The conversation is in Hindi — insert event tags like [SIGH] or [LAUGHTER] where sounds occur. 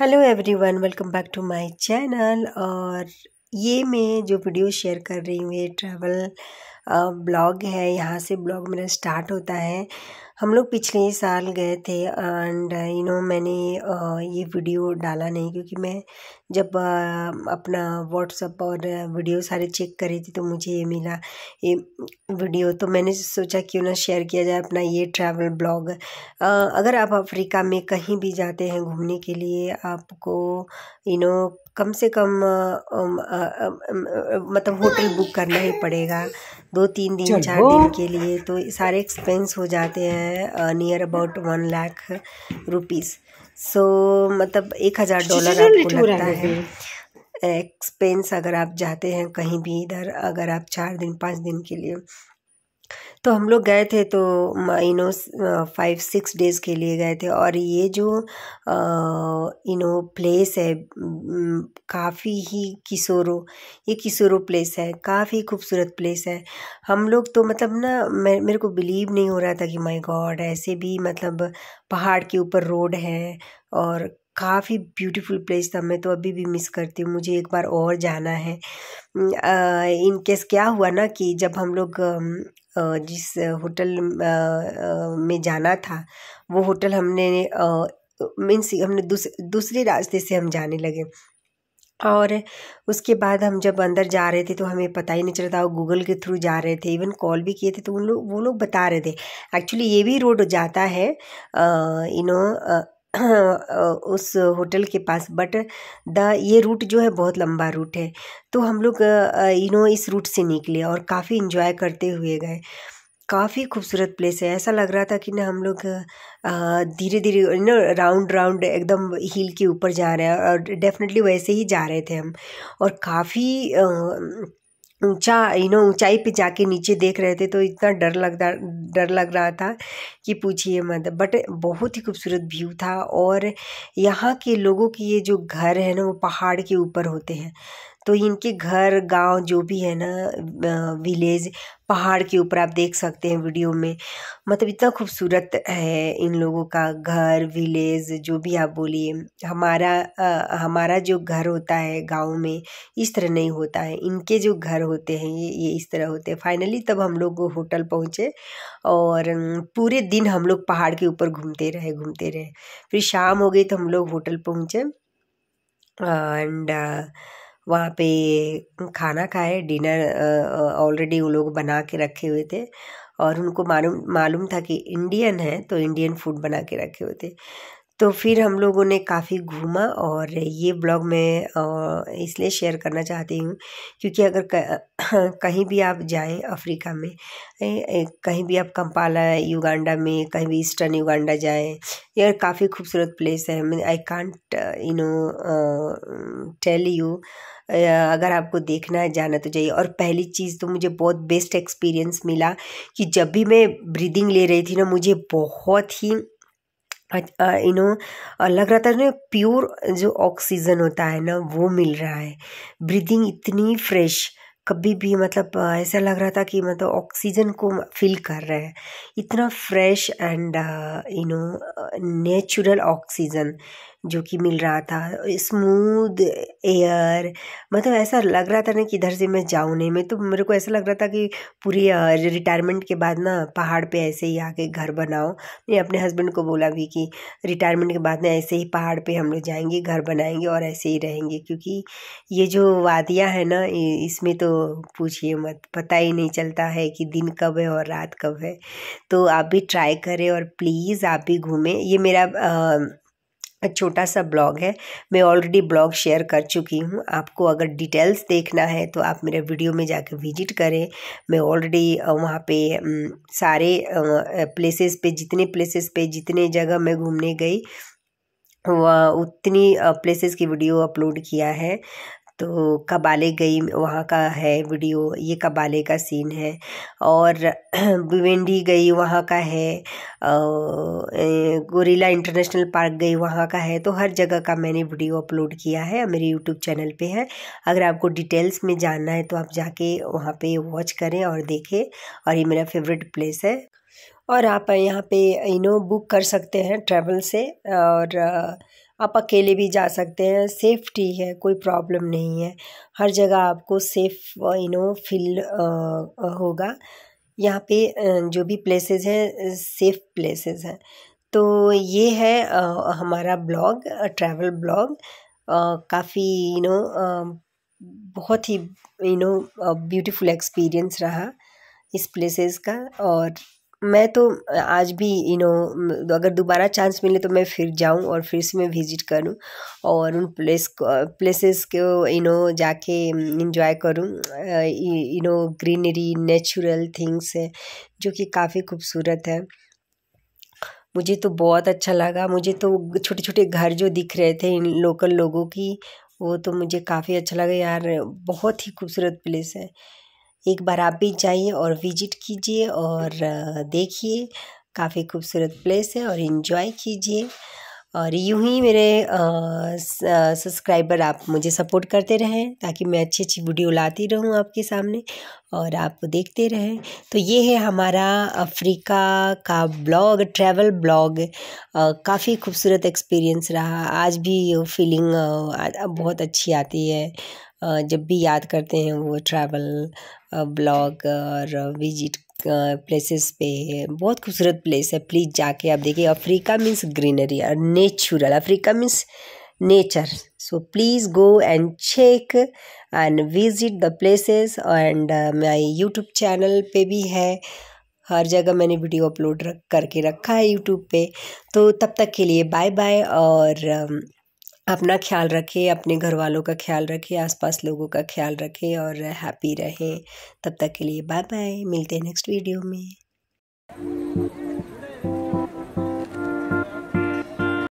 hello everyone welcome back to my channel और ये मैं जो वीडियो शेयर कर रही हूँ ये ट्रैवल ब्लॉग है यहाँ से ब्लॉग मेरा स्टार्ट होता है हम लोग पिछले साल गए थे एंड यू नो मैंने ये वीडियो डाला नहीं क्योंकि मैं जब अपना व्हाट्सअप और वीडियो सारे चेक कर रही थी तो मुझे ये मिला ये वीडियो तो मैंने सोचा क्यों ना शेयर किया जाए अपना ये ट्रैवल ब्लॉग अगर आप अफ्रीका में कहीं भी जाते हैं घूमने के लिए आपको यू नो कम से कम मतलब होटल बुक करना ही पड़ेगा दो तीन दिन चार दिन के लिए तो सारे एक्सपेंस हो जाते हैं near about one lakh rupees so मतलब एक हज़ार डॉलर अच्छा, अच्छा, आपको लगता है एक्सपेंस अगर आप जाते हैं कहीं भी इधर अगर आप चार दिन पाँच दिन के लिए तो हम लोग गए थे तो इनो फाइव सिक्स डेज़ के लिए गए थे और ये जो इनो प्लेस है काफ़ी ही किशोरो ये किशोरो प्लेस है काफ़ी खूबसूरत प्लेस है हम लोग तो मतलब ना मैं मेरे को बिलीव नहीं हो रहा था कि माय गॉड ऐसे भी मतलब पहाड़ के ऊपर रोड है और काफ़ी ब्यूटीफुल प्लेस था मैं तो अभी भी मिस करती हूँ मुझे एक बार और जाना है इनकेस क्या हुआ ना कि जब हम लोग जिस होटल में जाना था वो होटल हमने मीन्स हमने दूस, दूसरे रास्ते से हम जाने लगे और उसके बाद हम जब अंदर जा रहे थे तो हमें पता ही नहीं चला था गूगल के थ्रू जा रहे थे इवन कॉल भी किए थे तो उन लोग वो लोग बता रहे थे एक्चुअली ये भी रोड जाता है यू नो उस होटल के पास बट द ये रूट जो है बहुत लंबा रूट है तो हम लोग यू नो इस रूट से निकले और काफ़ी इन्जॉय करते हुए गए काफ़ी खूबसूरत प्लेस है ऐसा लग रहा था कि ना हम लोग धीरे धीरे ना राउंड राउंड एकदम हिल के ऊपर जा रहे हैं और डेफिनेटली वैसे ही जा रहे थे हम और काफ़ी ऊंचा यू नो ऊंचाई पे जाके नीचे देख रहे थे तो इतना डर लग डर लग रहा था कि पूछिए मत बट बहुत ही खूबसूरत व्यू था और यहाँ के लोगों की ये जो घर है ना वो पहाड़ के ऊपर होते हैं तो इनके घर गांव जो भी है ना विलेज पहाड़ के ऊपर आप देख सकते हैं वीडियो में मतलब इतना खूबसूरत है इन लोगों का घर विलेज जो भी आप बोलिए हमारा आ, हमारा जो घर होता है गांव में इस तरह नहीं होता है इनके जो घर होते हैं ये ये इस तरह होते हैं फाइनली तब हम लोग होटल पहुँचे और पूरे दिन हम लोग पहाड़ के ऊपर घूमते रहे घूमते रहे फिर शाम हो गई तो हम लोग होटल पहुँचे एंड uh, वहाँ पे खाना खाए डिनर ऑलरेडी वो लोग बना के रखे हुए थे और उनको मालूम मालूम था कि इंडियन है तो इंडियन फूड बना के रखे हुए थे तो फिर हम लोगों ने काफ़ी घूमा और ये ब्लॉग मैं इसलिए शेयर करना चाहती हूँ क्योंकि अगर [CLEARS THROAT] कहीं भी आप जाएं अफ्रीका में कहीं भी आप कंपाला युगांडा में कहीं भी ईस्टर्न युगांडा जाएं यह काफ़ी खूबसूरत प्लेस है I can't you know tell you अगर आपको देखना है जाना तो चाहिए और पहली चीज़ तो मुझे बहुत बेस्ट एक्सपीरियंस मिला कि जब भी मैं ब्रीदिंग ले रही थी ना मुझे बहुत ही यू नो लग रहा था ना प्योर जो ऑक्सीजन होता है ना वो मिल रहा है ब्रीदिंग इतनी फ्रेश कभी भी मतलब ऐसा लग रहा था कि मतलब ऑक्सीजन को फील कर रहे हैं इतना fresh and you know natural oxygen जो कि मिल रहा था स्मूद एयर मतलब ऐसा लग रहा था ना कि इधर से मैं जाऊँ नहीं मैं तो मेरे को ऐसा लग रहा था कि पूरी रिटायरमेंट के बाद ना पहाड़ पे ऐसे ही आके घर बनाओ मैंने अपने हस्बैंड को बोला भी कि रिटायरमेंट के बाद ना ऐसे ही पहाड़ पे हम लोग जाएंगे घर बनाएंगे और ऐसे ही रहेंगे क्योंकि ये जो वादियाँ हैं ना इसमें तो पूछिए मत पता ही नहीं चलता है कि दिन कब है और रात कब है तो आप भी ट्राई करें और प्लीज़ आप भी घूमें ये मेरा आ, छोटा सा ब्लॉग है मैं ऑलरेडी ब्लॉग शेयर कर चुकी हूँ आपको अगर डिटेल्स देखना है तो आप मेरे वीडियो में जाकर विजिट करें मैं ऑलरेडी वहाँ पे सारे प्लेसेस पे जितने प्लेसेस पे जितने जगह मैं घूमने गई वह उतनी प्लेसेस की वीडियो अपलोड किया है तो कबाले गई वहाँ का है वीडियो ये कबाले का सीन है और [CLEARS THROAT] भिवेंडी गई वहाँ का है गोरीला इंटरनेशनल पार्क गई वहाँ का है तो हर जगह का मैंने वीडियो अपलोड किया है मेरे यूट्यूब चैनल पे है अगर आपको डिटेल्स में जानना है तो आप जाके वहाँ पे वॉच करें और देखें और ये मेरा फेवरेट प्लेस है और आप यहाँ पे इनो बुक कर सकते हैं ट्रैवल से और uh, आप अकेले भी जा सकते हैं सेफ्टी है कोई प्रॉब्लम नहीं है हर जगह आपको सेफ इनो फील होगा यहाँ पे uh, जो भी प्लेसेस हैं सेफ uh, प्लेसेस हैं तो ये है हमारा ब्लॉग ट्रैवल ब्लॉग काफ़ी यू नो बहुत ही यू नो ब्यूटीफुल एक्सपीरियंस रहा इस प्लेसेस का और मैं तो आज भी यू नो अगर दोबारा चांस मिले तो मैं फिर जाऊं और फिर से मैं विज़िट करूं और उन प्लेस प्लेसेस को यू नो जाके एंजॉय करूं you know greenery natural things है जो कि काफ़ी खूबसूरत है मुझे तो बहुत अच्छा लगा मुझे तो छोटे छोटे घर जो दिख रहे थे इन लोकल लोगों की वो तो मुझे काफ़ी अच्छा लगा यार बहुत ही खूबसूरत प्लेस है एक बार आप भी जाइए और विजिट कीजिए और देखिए काफ़ी खूबसूरत प्लेस है और इन्जॉय कीजिए और यूं ही मेरे सब्सक्राइबर आप मुझे सपोर्ट करते रहें ताकि मैं अच्छी अच्छी वीडियो लाती रहूं आपके सामने और आप देखते रहें तो ये है हमारा अफ्रीका का ब्लॉग ट्रैवल ब्लॉग काफ़ी खूबसूरत एक्सपीरियंस रहा आज भी फीलिंग बहुत अच्छी आती है जब भी याद करते हैं वो ट्रैवल ब्लॉग और विजिट प्लेसेस पे बहुत खूबसूरत प्लेस है प्लीज़ जाके आप देखिए अफ्रीका मीन्स ग्रीनरी और natural Africa means nature so please go and check and visit the places and my YouTube channel पे भी है हर जगह मैंने वीडियो अपलोड रख करके रखा है यूट्यूब पे तो तब तक के लिए बाय बाय और um, अपना ख्याल रखें अपने घर वालों का ख्याल रखें आसपास लोगों का ख्याल रखें और हैप्पी रहें तब तक के लिए बाय बाय मिलते हैं नेक्स्ट वीडियो में